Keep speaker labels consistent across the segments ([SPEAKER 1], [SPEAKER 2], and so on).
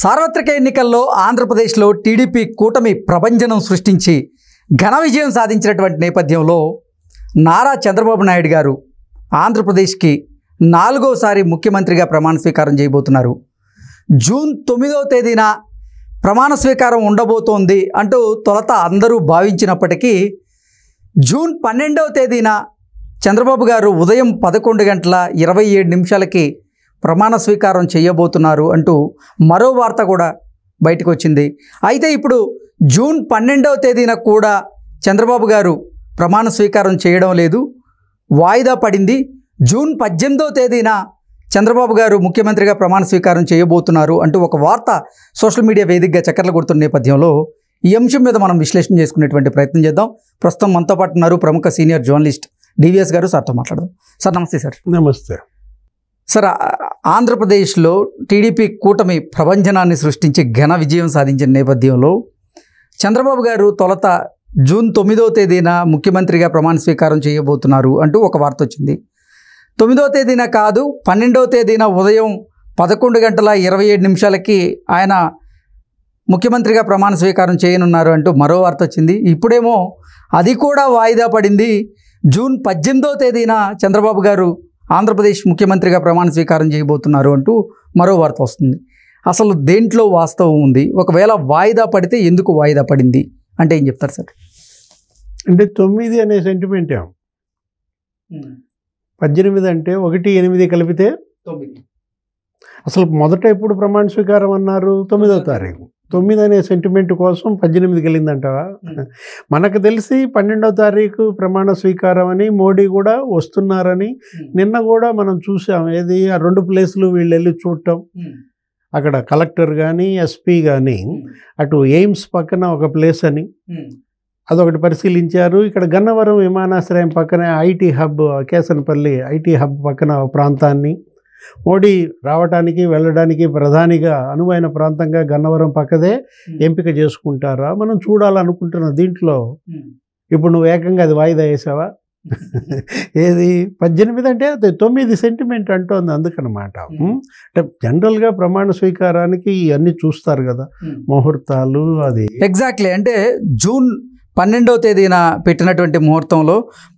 [SPEAKER 1] సార్వత్రిక ఎన్నికల్లో ఆంధ్రప్రదేశ్లో టీడీపీ కూటమి ప్రభంజనం సృష్టించి ఘన విజయం సాధించినటువంటి నేపథ్యంలో నారా చంద్రబాబు నాయుడు గారు ఆంధ్రప్రదేశ్కి నాలుగోసారి ముఖ్యమంత్రిగా ప్రమాణ స్వీకారం చేయబోతున్నారు జూన్ తొమ్మిదవ తేదీన ప్రమాణ స్వీకారం ఉండబోతోంది అంటూ తొలత అందరూ భావించినప్పటికీ జూన్ పన్నెండవ తేదీన చంద్రబాబు గారు ఉదయం పదకొండు గంటల ఇరవై ఏడు నిమిషాలకి ప్రమాణ స్వీకారం చేయబోతున్నారు అంటూ మరో వార్త కూడా బయటకు వచ్చింది అయితే ఇప్పుడు జూన్ పన్నెండవ తేదీన కూడా చంద్రబాబు గారు ప్రమాణ స్వీకారం చేయడం లేదు వాయిదా పడింది జూన్ పద్దెనిమిదవ తేదీన చంద్రబాబు గారు ముఖ్యమంత్రిగా ప్రమాణ స్వీకారం చేయబోతున్నారు అంటూ ఒక వార్త సోషల్ మీడియా వేదికగా చక్కర్లు కొడుతున్న నేపథ్యంలో ఈ అంశం మీద మనం విశ్లేషణ చేసుకునేటువంటి ప్రయత్నం చేద్దాం ప్రస్తుతం మనతో పాటు ఉన్నారు ప్రముఖ సీనియర్ జర్నలిస్ట్ డివిఎస్ గారు సార్తో మాట్లాడదాం సార్ నమస్తే సార్ నమస్తే సార్ ఆంధ్రప్రదేశ్లో టీడీపీ కూటమి ప్రభంజనాన్ని సృష్టించి ఘన విజయం సాధించిన నేపథ్యంలో చంద్రబాబు గారు తొలత జూన్ తొమ్మిదో తేదీన ముఖ్యమంత్రిగా ప్రమాణ స్వీకారం చేయబోతున్నారు అంటూ ఒక వార్త వచ్చింది తొమ్మిదో తేదీన కాదు పన్నెండవ తేదీన ఉదయం పదకొండు గంటల ఇరవై ఏడు నిమిషాలకి ఆయన ముఖ్యమంత్రిగా ప్రమాణ స్వీకారం చేయనున్నారు అంటూ మరో వార్త వచ్చింది ఇప్పుడేమో అది కూడా వాయిదా పడింది జూన్ పద్దెనిమిదో తేదీన చంద్రబాబు గారు ఆంధ్రప్రదేశ్ ముఖ్యమంత్రిగా ప్రమాణ స్వీకారం చేయబోతున్నారు అంటూ మరో వార్త వస్తుంది అసలు దేంట్లో వాస్తవం ఉంది ఒకవేళ వాయిదా పడితే ఎందుకు వాయిదా పడింది అంటే ఏం చెప్తారు సార్
[SPEAKER 2] అంటే తొమ్మిది అనే సెంటిమెంట్ పద్దెనిమిది అంటే ఒకటి ఎనిమిది కలిపితే తొమ్మిది అసలు మొదట ఎప్పుడు ప్రమాణ స్వీకారం అన్నారు తొమ్మిదో తారీఖు తొమ్మిది అనే సెంటిమెంట్ కోసం పద్దెనిమిదికి వెళ్ళిందంటావా మనకు తెలిసి పన్నెండవ తారీఖు ప్రమాణ స్వీకారం అని మోడీ కూడా వస్తున్నారని hmm. నిన్న కూడా మనం చూసాం ఏది ఆ రెండు ప్లేసులు వీళ్ళు వెళ్ళి చూడటం hmm. అక్కడ కలెక్టర్ కానీ ఎస్పీ కానీ అటు ఎయిమ్స్ పక్కన ఒక ప్లేస్ అని hmm. అదొకటి పరిశీలించారు ఇక్కడ గన్నవరం విమానాశ్రయం పక్కన IT hub Kesanapalli IT hub పక్కన ప్రాంతాన్ని మోడీ రావడానికి వెళ్ళడానికి ప్రధానిగా అనువైన ప్రాంతంగా గన్నవరం పక్కదే ఎంపిక చేసుకుంటారా మనం చూడాలనుకుంటున్న దీంట్లో ఇప్పుడు నువ్వు ఏకంగా అది వాయిదా వేసావా ఏది పద్దెనిమిది అంటే అది తొమ్మిది సెంటిమెంట్ అంటోంది అందుకనమాట అంటే జనరల్గా ప్రమాణ స్వీకారానికి ఇవన్నీ చూస్తారు కదా ముహూర్తాలు అది
[SPEAKER 1] ఎగ్జాక్ట్లీ అంటే
[SPEAKER 2] జూన్ పన్నెండవ
[SPEAKER 1] తేదీన పెట్టినటువంటి ముహూర్తంలో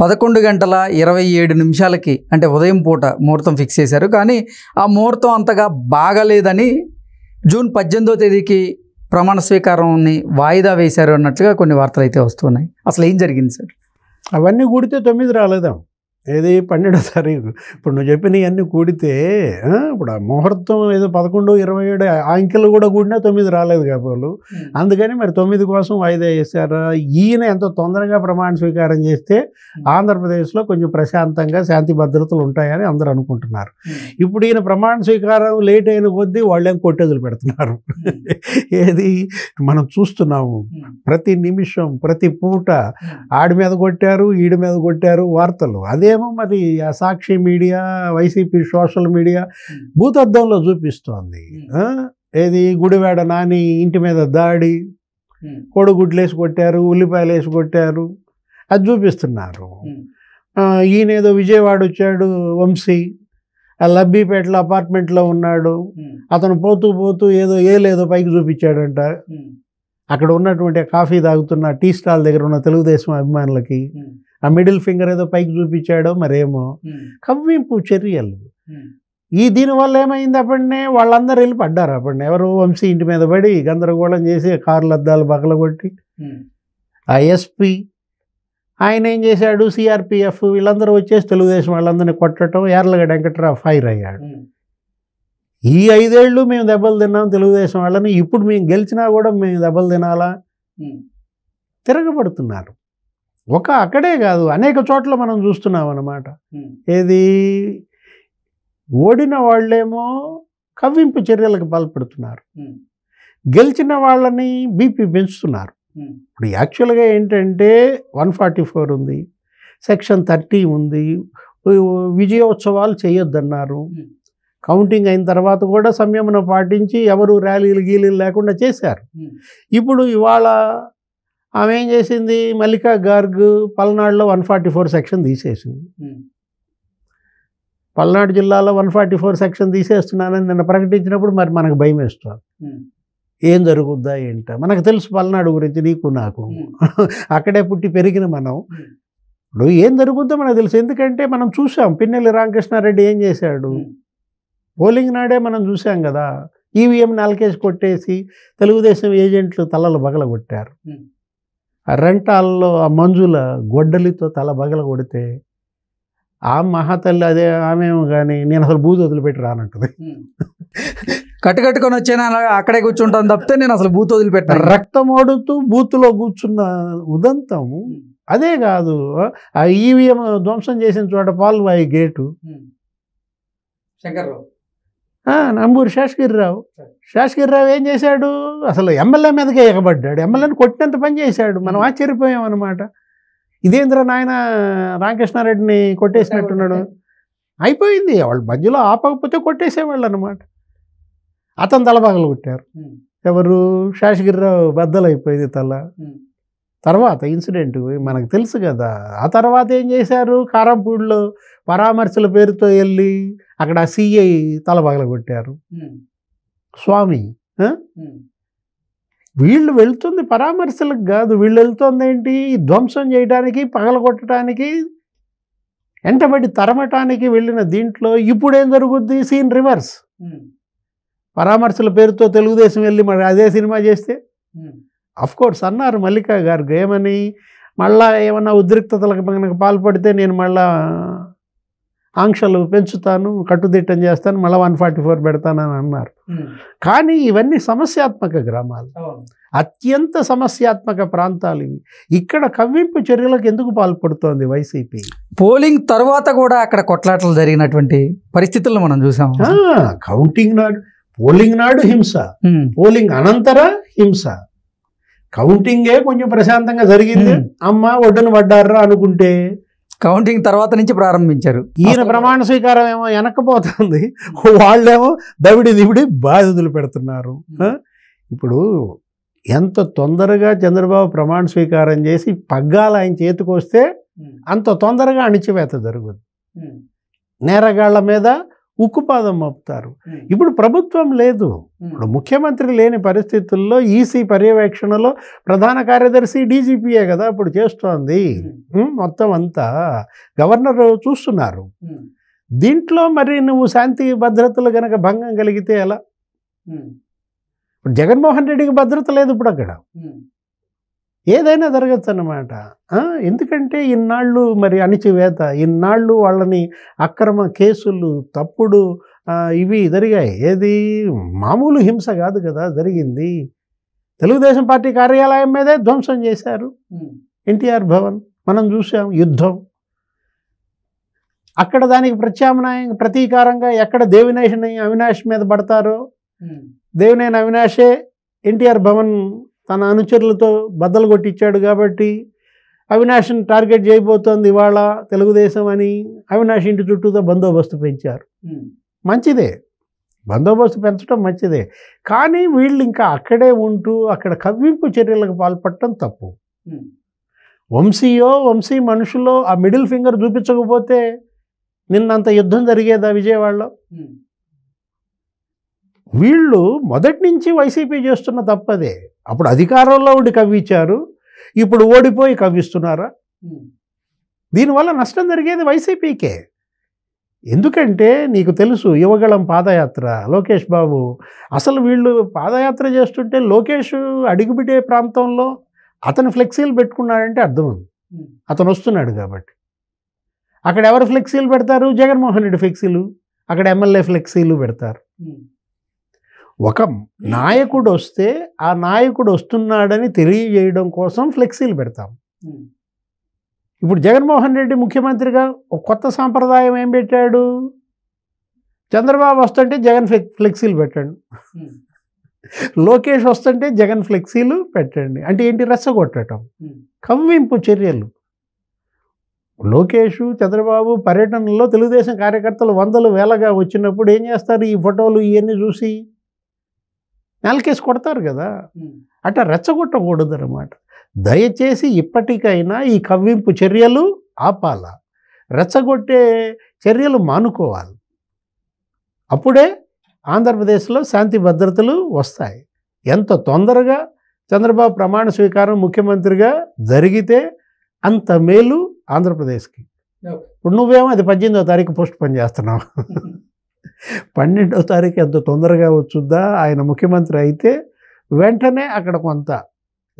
[SPEAKER 1] పదకొండు గంటల ఇరవై ఏడు నిమిషాలకి అంటే ఉదయం పూట ముహూర్తం ఫిక్స్ చేశారు కానీ ఆ ముహూర్తం అంతగా బాగలేదని జూన్ పద్దెనిమిదో తేదీకి ప్రమాణ స్వీకారంని వాయిదా వేశారు అన్నట్లుగా కొన్ని వార్తలు అయితే వస్తున్నాయి
[SPEAKER 2] అసలు ఏం జరిగింది సార్ అవన్నీ కూడితే తొమ్మిది రాలేదాం ఏది పన్నెండో తారీఖు ఇప్పుడు నువ్వు ఇవన్నీ కూడితే ఇప్పుడు ఆ ముహూర్తం ఏదో పదకొండు ఇరవై ఏడు ఆ అంకెలు కూడా కూడినా తొమ్మిది రాలేదు కాబోలు అందుకని మరి తొమ్మిది కోసం వాయిదా చేశారా ఈయన ఎంత తొందరగా ప్రమాణ స్వీకారం చేస్తే ఆంధ్రప్రదేశ్లో కొంచెం ప్రశాంతంగా శాంతి భద్రతలు ఉంటాయని అందరూ అనుకుంటున్నారు ఇప్పుడు ఈయన ప్రమాణ స్వీకారం లేట్ అయిన కొద్దీ వాళ్ళేం కొట్టేదులు పెడుతున్నారు ఏది మనం చూస్తున్నాము ప్రతి నిమిషం ప్రతి పూట ఆడి మీద కొట్టారు ఈడి మీద కొట్టారు వార్తలు అదే ఇప్పుడేమో మరి ఆ Sakshi media YCP social media భూతద్దంలో చూపిస్తోంది ఏది గుడివాడ నాని ఇంటి మీద దాడి కోడిగుడ్లు వేసి కొట్టారు ఉల్లిపాయలు వేసి కొట్టారు అది చూపిస్తున్నారు ఈయనేదో విజయవాడ వచ్చాడు వంశీ ఆ లబ్బీపేటలో అపార్ట్మెంట్లో ఉన్నాడు అతను పోతూ పోతూ ఏదో ఏలేదో పైకి చూపించాడంట అక్కడ ఉన్నటువంటి కాఫీ తాగుతున్న టీ స్టాల్ దగ్గర ఉన్న తెలుగుదేశం అభిమానులకి ఆ మిడిల్ ఫింగర్ ఏదో పైకి చూపించాడో మరేమో కవ్వింపు చర్యలు ఈ దీనివల్ల ఏమైంది అప్పటినే వాళ్ళందరూ వెళ్ళి పడ్డారు అప్పటిని ఎవరు వంశీ ఇంటి మీద పడి గందరగోళం చేసి కార్లు అద్దాలు కొట్టి ఆ ఎస్పీ ఆయన ఏం చేశాడు సిఆర్పిఎఫ్ వీళ్ళందరూ వచ్చేసి తెలుగుదేశం వాళ్ళందరినీ కొట్టడం యార్లగడ్డ వెంకట్రావు ఫైర్ అయ్యాడు ఈ ఐదేళ్ళు మేము దెబ్బలు తిన్నాం తెలుగుదేశం వాళ్ళని ఇప్పుడు మేము గెలిచినా కూడా మేము దెబ్బలు తినాలా తిరగబడుతున్నారు ఒక అక్కడే కాదు అనేక చోట్ల మనం చూస్తున్నాం అన్నమాట ఏది ఓడిన వాళ్ళేమో కవ్వింపు చర్యలకు పాల్పడుతున్నారు గెలిచిన వాళ్ళని బీపీ పెంచుతున్నారు ఇప్పుడు యాక్చువల్గా ఏంటంటే వన్ ఫార్టీ ఫోర్ ఉంది సెక్షన్ థర్టీ ఉంది విజయోత్సవాలు చేయొద్దన్నారు కౌంటింగ్ అయిన తర్వాత కూడా సంయమనం పాటించి ఎవరు ర్యాలీలు గీలీలు లేకుండా చేశారు ఇప్పుడు ఇవాళ ఆమె ఏం చేసింది మల్లికా గార్గ్ పల్నాడులో వన్ ఫార్టీ ఫోర్ సెక్షన్ తీసేసింది పల్నాడు జిల్లాలో వన్ ఫార్టీ ఫోర్ సెక్షన్ తీసేస్తున్నానని నిన్న ప్రకటించినప్పుడు మరి మనకు భయం వేస్తుంది ఏం జరుగుద్దా ఏంట మనకు తెలుసు పల్నాడు గురించి నీకు నాకు అక్కడే పుట్టి పెరిగిన మనం ఇప్పుడు ఏం జరుగుద్దో మనకు తెలుసు ఎందుకంటే మనం చూసాం పిన్నెల్లి రామకృష్ణారెడ్డి ఏం చేశాడు పోలింగ్ నాడే మనం చూసాం కదా ఈవీఎం నాలుకేసి కొట్టేసి తెలుగుదేశం ఏజెంట్లు తలలు బగలగొట్టారు రెంటాల్లో ఆ మంజుల గొడ్డలితో తల బగల కొడితే ఆ మహాతల్లి అదే ఆమెమో కానీ నేను అసలు బూత్ వదిలిపెట్టి రానంటుంది కట్టుకట్టుకొని అలా అక్కడే కూర్చుంటాను తప్పితే నేను అసలు బూత్ వదిలిపెట్టాను రక్తం ఓడుతూ బూత్లో కూర్చున్న ఉదంతం అదే కాదు ఆ ఈవీఎం ధ్వంసం చేసిన చోట పాల్వాయి గేటు శంకర్రావు నంబూరు శేషగిరిరావు రావు ఏం చేశాడు అసలు ఎమ్మెల్యే మీదకే ఎగబడ్డాడు ఎమ్మెల్యేని కొట్టినంత పని చేశాడు మనం అనమాట ఇదేంద్ర నాయన రామకృష్ణారెడ్డిని కొట్టేసినట్టున్నాడు అయిపోయింది వాళ్ళు మధ్యలో ఆపకపోతే కొట్టేసేవాళ్ళు అనమాట అతను తలబాగలు కొట్టారు ఎవరు బద్దలు అయిపోయింది తల తర్వాత ఇన్సిడెంట్ మనకు తెలుసు కదా ఆ తర్వాత ఏం చేశారు కారంపూడిలో పరామర్శల పేరుతో వెళ్ళి అక్కడ సిఐ తలపగల కొట్టారు స్వామి వీళ్ళు వెళ్తుంది పరామర్శలకు కాదు వీళ్ళు వెళ్తుంది ఏంటి ధ్వంసం చేయడానికి కొట్టడానికి ఎంటబడి తరమటానికి వెళ్ళిన దీంట్లో ఇప్పుడేం జరుగుద్ది సీన్ రివర్స్ పరామర్శల పేరుతో తెలుగుదేశం వెళ్ళి మరి అదే సినిమా చేస్తే కోర్స్ అన్నారు మల్లికా గారు ఏమని మళ్ళా ఏమన్నా ఉద్రిక్తతలకు కనుక పాల్పడితే నేను మళ్ళా ఆంక్షలు పెంచుతాను కట్టుదిట్టం చేస్తాను మళ్ళీ వన్ ఫార్టీ ఫోర్ పెడతానని అన్నారు hmm. కానీ ఇవన్నీ సమస్యాత్మక గ్రామాలు అత్యంత సమస్యాత్మక ప్రాంతాలు ఇవి ఇక్కడ కవ్వింపు చర్యలకు ఎందుకు పాల్పడుతోంది వైసీపీ
[SPEAKER 1] పోలింగ్ తర్వాత కూడా అక్కడ కొట్లాటలు జరిగినటువంటి
[SPEAKER 2] పరిస్థితులను మనం చూసాం కౌంటింగ్ నాడు పోలింగ్ నాడు హింస hmm. పోలింగ్ అనంతర హింస కౌంటింగే కొంచెం ప్రశాంతంగా జరిగింది అమ్మ ఒడ్డున పడ్డారా అనుకుంటే కౌంటింగ్ తర్వాత నుంచి ప్రారంభించారు ఈయన ప్రమాణ స్వీకారం ఏమో వెనక్కపోతుంది వాళ్ళేమో దవిడి దివిడి బాధితులు పెడుతున్నారు ఇప్పుడు ఎంత తొందరగా చంద్రబాబు ప్రమాణ స్వీకారం చేసి పగ్గాలు ఆయన చేతికి అంత తొందరగా అణిచివేత జరుగుతుంది నేరగాళ్ల మీద ఉక్కుపాదం మోపుతారు ఇప్పుడు ప్రభుత్వం లేదు ఇప్పుడు ముఖ్యమంత్రి లేని పరిస్థితుల్లో ఈసీ పర్యవేక్షణలో ప్రధాన కార్యదర్శి డీజీపీఏ కదా ఇప్పుడు చేస్తోంది మొత్తం అంతా గవర్నర్ చూస్తున్నారు దీంట్లో మరి నువ్వు శాంతి భద్రతలు కనుక భంగం కలిగితే ఎలా ఇప్పుడు జగన్మోహన్ రెడ్డికి భద్రత లేదు ఇప్పుడు అక్కడ ఏదైనా జరగచ్చు అన్నమాట ఎందుకంటే ఇన్నాళ్ళు మరి అణిచివేత ఇన్నాళ్ళు వాళ్ళని అక్రమ కేసులు తప్పుడు ఇవి జరిగాయి ఏది మామూలు హింస కాదు కదా జరిగింది తెలుగుదేశం పార్టీ కార్యాలయం మీదే ధ్వంసం చేశారు ఎన్టీఆర్ భవన్ మనం చూసాం యుద్ధం అక్కడ దానికి ప్రత్యామ్నాయం ప్రతీకారంగా ఎక్కడ దేవినేష్ అవినాష్ మీద పడతారో దేవినేని అవినాషే ఎన్టీఆర్ భవన్ తన అనుచరులతో బద్దలు కొట్టించాడు కాబట్టి అవినాష్ని టార్గెట్ చేయబోతోంది ఇవాళ తెలుగుదేశం అని అవినాష్ ఇంటి చుట్టూతో బందోబస్తు పెంచారు మంచిదే బందోబస్తు పెంచడం మంచిదే కానీ వీళ్ళు ఇంకా అక్కడే ఉంటూ అక్కడ కవ్వింపు చర్యలకు పాల్పడటం తప్పు వంశీయో వంశీ మనుషులో ఆ మిడిల్ ఫింగర్ చూపించకపోతే నిన్నంత యుద్ధం జరిగేదా విజయవాడలో వీళ్ళు మొదటి నుంచి వైసీపీ చేస్తున్న తప్పదే అప్పుడు అధికారంలో ఉండి కవ్విచ్చారు ఇప్పుడు ఓడిపోయి కవ్విస్తున్నారా దీనివల్ల నష్టం జరిగేది వైసీపీకే ఎందుకంటే నీకు తెలుసు యువగళం పాదయాత్ర లోకేష్ బాబు అసలు వీళ్ళు పాదయాత్ర చేస్తుంటే లోకేష్ అడుగుబిడే ప్రాంతంలో అతను ఫ్లెక్సీలు పెట్టుకున్నాడంటే అర్థం అతను వస్తున్నాడు కాబట్టి అక్కడ ఎవరు ఫ్లెక్సీలు పెడతారు జగన్మోహన్ రెడ్డి ఫ్లెక్సీలు అక్కడ ఎమ్మెల్యే ఫ్లెక్సీలు పెడతారు ఒక నాయకుడు వస్తే ఆ నాయకుడు వస్తున్నాడని తెలియజేయడం కోసం ఫ్లెక్సీలు పెడతాం ఇప్పుడు జగన్మోహన్ రెడ్డి ముఖ్యమంత్రిగా ఒక కొత్త సాంప్రదాయం ఏం పెట్టాడు చంద్రబాబు వస్తుంటే జగన్ ఫ్లెక్సీలు పెట్టండి లోకేష్ వస్తుంటే జగన్ ఫ్లెక్సీలు పెట్టండి అంటే ఏంటి రెచ్చగొట్టడం కవ్వింపు చర్యలు లోకేష్ చంద్రబాబు పర్యటనలో తెలుగుదేశం కార్యకర్తలు వందలు వేలగా వచ్చినప్పుడు ఏం చేస్తారు ఈ ఫోటోలు ఇవన్నీ చూసి నెలకేసి కొడతారు కదా అట్లా రెచ్చగొట్టకూడదు అనమాట దయచేసి ఇప్పటికైనా ఈ కవ్వింపు చర్యలు ఆపాల రెచ్చగొట్టే చర్యలు మానుకోవాలి అప్పుడే ఆంధ్రప్రదేశ్లో శాంతి భద్రతలు వస్తాయి ఎంత తొందరగా చంద్రబాబు ప్రమాణ స్వీకారం ముఖ్యమంత్రిగా జరిగితే అంత మేలు ఆంధ్రప్రదేశ్కి ఇప్పుడు నువ్వేమో అది పద్దెనిమిదో తారీఖు పోస్ట్ పని చేస్తున్నావు పన్నెండో తారీఖు ఎంత తొందరగా వచ్చుద్దా ఆయన ముఖ్యమంత్రి అయితే వెంటనే అక్కడ కొంత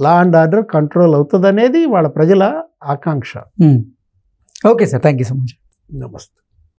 [SPEAKER 2] లా అండ్ ఆర్డర్ కంట్రోల్ అవుతుంది అనేది వాళ్ళ ప్రజల ఆకాంక్ష okay sir thank you so much నమస్తే